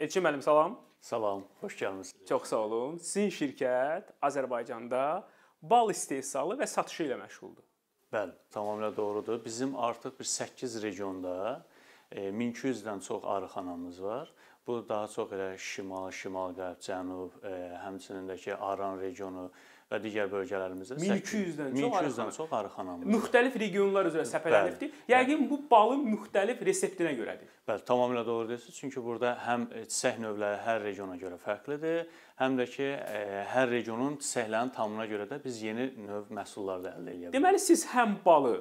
Elçin müəllim salam. Salam, xoş gəlmisiniz. Çox sağ olun. Sizin şirkət Azərbaycanda bal istehsalı və satışı ilə məşğuldur. Bəli, tamamilə doğrudur. Bizim artıq bir 8 regionda 1200-dən e, çox arıxanamız var. Bu daha çox elə şimal, şimal-qərb, cənub, e, həmçinin də ki, Aran regionu və digər bölgələrimizdə 1200-dən 1200-dən çox arıxanamız. Müxtəlif regionlar üzrə səpələnibdir. Yəqin bəli. bu balın müxtəlif reseptinə görədir. Bəli, tamamilə doğru deyirsiz. Çünki burada həm e, çiçək növləri hər regiona görə fərqlidir, həm də ki, ə, e, hər regionun çiçəklərinin tamına görə də biz yeni növ məhsullar da əldə edə bilərik. Deməli siz həm balı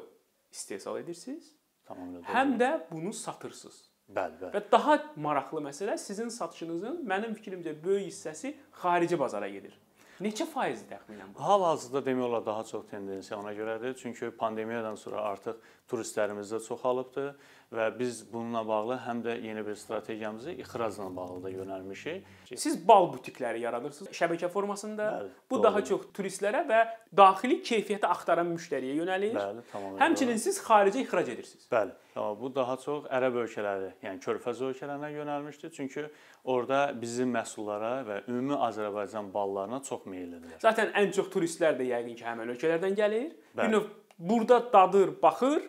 istehsal edirsiniz, tamamilə doğru. Həm də bunu satırsınız. Bəli, bəli. Və daha maraqlı məsələ sizin satışınızın mənim fikrimcə böyük hissəsi xarici bazara gedir. Neçə faizdir təxminən bu? Hal-hazırda demək olar daha çox tendensiya ona görədir. Çünki pandemiyadan sonra artıq turistlərimiz də çoxalıbdır və biz bununla bağlı həm də yeni bir strategiyamızı ixracla bağlı da yönəlmişik. Siz bal butikləri yaradırsınız şəbəkə formasında. Bəli, bu doğru. daha çox turistlərə və daxili keyfiyyəti axtaran müştəriyə yönəlir. Bəli, tamamilə. Həmçinin doğru. siz xaricə ixrac edirsiniz. Bəli bu daha çox ərəb ölkələri, yəni körfəz ölkələrinə yönəlmişdi. Çünki orada bizim məhsullara və ümumi Azərbaycan ballarına çox meyllidilər. Zaten ən çox turistlər də yəqin ki, həmin ölkələrdən gəlir. Bəli. Bir növ burada dadır, baxır,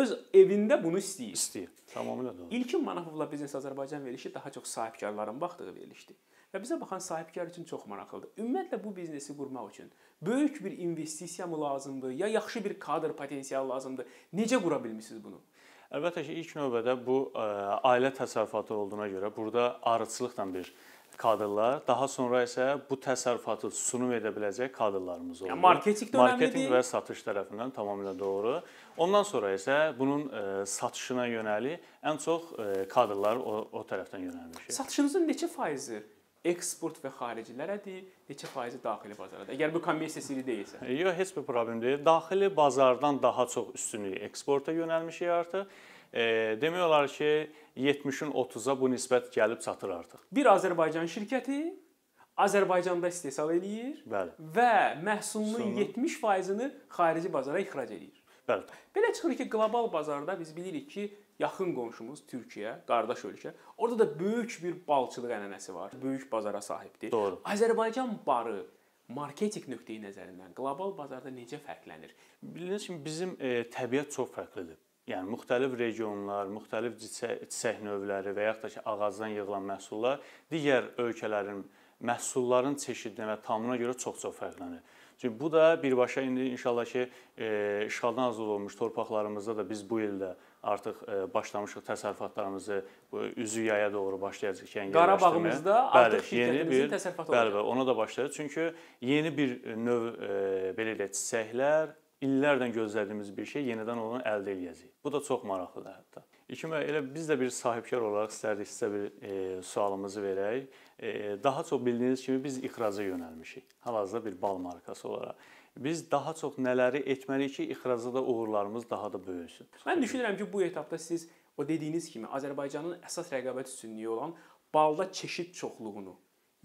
öz evində bunu istəyir. İstəyir. Tamamilə doğru. İlkin Manapovla Biznes Azərbaycan verilişi daha çox sahibkarların baxdığı verilişdir. Və bizə baxan sahibkar üçün çox maraqlıdır. Ümumiyyətlə bu biznesi qurmaq üçün böyük bir investisiya mı lazımdır, ya yaxşı bir kadr potensialı lazımdır? Necə qura bilmisiniz bunu? Əlbəttə ki, ilk növbədə bu ə, e, ailə təsərrüfatı olduğuna görə burada arıçılıqla bir kadrlar, daha sonra isə bu təsərrüfatı sunum edə biləcək kadrlarımız olur. Yəni marketinq də marketinq və satış tərəfindən tamamilə doğru. Ondan sonra isə bunun ə, e, satışına yönəli ən çox ə, e, kadrlar o, o tərəfdən yönəlmişik. Satışınızın neçə faizi eksport və xaricilərədir, neçə faizi daxili bazaradır. Əgər bu kommersiya sirri deyilsə. Yox, heç bir problem deyil. Daxili bazardan daha çox üstünlüyü eksporta yönəlmişik artıq. E, demək olar ki, 70-in 30-a bu nisbət gəlib çatır artıq. Bir Azərbaycan şirkəti Azərbaycanda istehsal eləyir Bəli. və məhsulunun Sonu... 70%-ni xarici bazara ixrac eləyir. Bəli. Belə çıxır ki, qlobal bazarda biz bilirik ki, yaxın qonşumuz Türkiyə, qardaş ölkə. Orada da böyük bir balçılıq ənənəsi var. Böyük bazara sahibdir. Doğru. Azərbaycan barı marketinq nöqteyi nəzərindən qlobal bazarda necə fərqlənir? Bilirsən ki, bizim e, təbiət çox fərqlidir. Yəni müxtəlif regionlar, müxtəlif çiçək növləri və yaxud da ki, ağacdan yığılan məhsullar digər ölkələrin məhsulların çeşidinə və tamına görə çox-çox fərqlənir. Çünki bu da birbaşa indi inşallah ki, e, işğaldan azad olunmuş torpaqlarımızda da biz bu ildə artıq e, başlamışıq təsərrüfatlarımızı üzü yaya doğru başlayacağıq. Yəni Qarabağımızda bəli, artıq şirkətimizin təsərrüfatı olacaq. Bəli, bəli, ona da başlayacağıq. Çünki yeni bir e, növ e, belə deyək, çiçəklər illərdən gözlədiyimiz bir şey yenidən onu əldə eləyəcəyik. Bu da çox maraqlıdır hətta. İlkin bəy, elə biz də bir sahibkar olaraq istərdik sizə bir e, sualımızı verək. E, daha çox bildiyiniz kimi biz ixraca yönəlmişik. Hal-hazırda bir bal markası olaraq. Biz daha çox nələri etməliyik ki, ixracda da uğurlarımız daha da böyüsün? Mən düşünürəm ki, bu etapda siz o dediyiniz kimi Azərbaycanın əsas rəqabət üstünlüyü olan balda çeşid çoxluğunu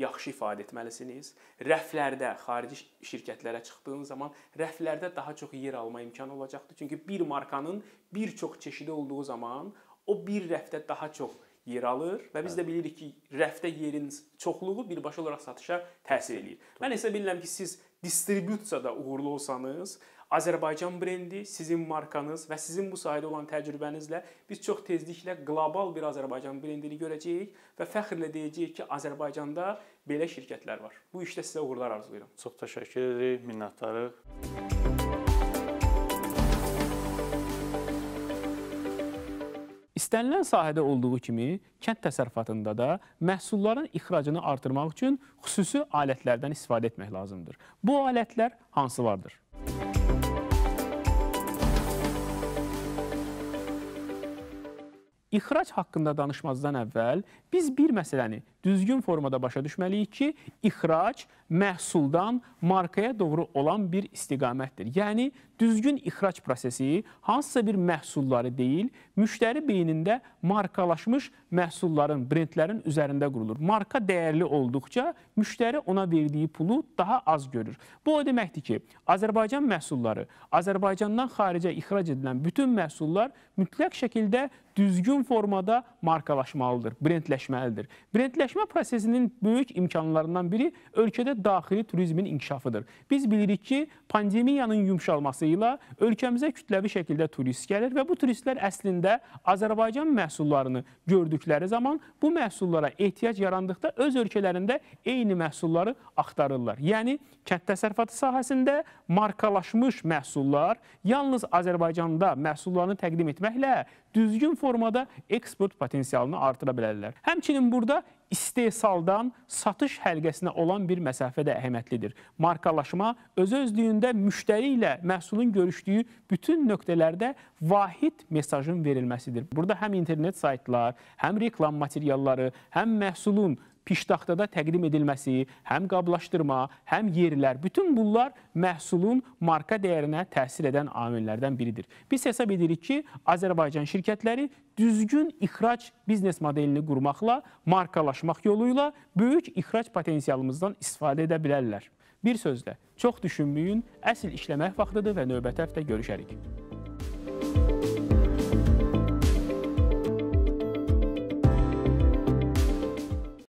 yaxşı ifadə etməlisiniz. Rəflərdə xarici şirkətlərə çıxdığınız zaman rəflərdə daha çox yer alma imkanı olacaqdır. Çünki bir markanın bir çox çeşidi olduğu zaman o bir rəfdə daha çox yer alır və biz də bilirik ki, rəfdə yerin çoxluğu birbaşa olaraq satışa təsir eləyir. Mən hesab edirəm ki, siz distributsiyada uğurlu olsanız, Azərbaycan brendi, sizin markanız və sizin bu sahədə olan təcrübənizlə biz çox tezliklə qlobal bir Azərbaycan brendini görəcəyik və fəxrlə deyəcəyik ki, Azərbaycanda belə şirkətlər var. Bu işdə sizə uğurlar arzulayıram. Çox təşəkkür edirik, minnətdarıq. İstənilən sahədə olduğu kimi kənd təsərrüfatında da məhsulların ixracını artırmaq üçün xüsusi alətlərdən istifadə etmək lazımdır. Bu alətlər hansı vardır? ixrac haqqında danışmazdan əvvəl biz bir məsələni düzgün formada başa düşməliyik ki, ixrac məhsuldan markaya doğru olan bir istiqamətdir. Yəni, düzgün ixrac prosesi hansısa bir məhsulları deyil, müştəri beynində markalaşmış məhsulların, brendlərin üzərində qurulur. Marka dəyərli olduqca müştəri ona verdiyi pulu daha az görür. Bu o deməkdir ki, Azərbaycan məhsulları, Azərbaycandan xaricə ixrac edilən bütün məhsullar mütləq şəkildə düzgün yaxın formada markalaşmalıdır, brendləşməlidir. Brendləşmə prosesinin böyük imkanlarından biri ölkədə daxili turizmin inkişafıdır. Biz bilirik ki, pandemiyanın yumşalması ilə ölkəmizə kütləvi şəkildə turist gəlir və bu turistlər əslində Azərbaycan məhsullarını gördükləri zaman bu məhsullara ehtiyac yarandıqda öz ölkələrində eyni məhsulları axtarırlar. Yəni, kənd təsərrüfatı sahəsində markalaşmış məhsullar yalnız Azərbaycanda məhsullarını təqdim etməklə düzgün formada eksport potensialını artıra bilərlər. Həmçinin burada istehsaldan satış həlqəsinə olan bir məsafə də əhəmiyyətlidir. Markalaşma öz özlüyündə müştəri ilə məhsulun görüşdüyü bütün nöqtələrdə vahid mesajın verilməsidir. Burada həm internet saytlar, həm reklam materialları, həm məhsulun piştaxtada təqdim edilməsi, həm qablaşdırma, həm yerlər, bütün bunlar məhsulun marka dəyərinə təsir edən amillərdən biridir. Biz hesab edirik ki, Azərbaycan şirkətləri düzgün ixrac biznes modelini qurmaqla, markalaşmaq yolu ilə böyük ixrac potensialımızdan istifadə edə bilərlər. Bir sözlə, çox düşünməyin, əsl işləmək vaxtıdır və növbəti həftə görüşərik.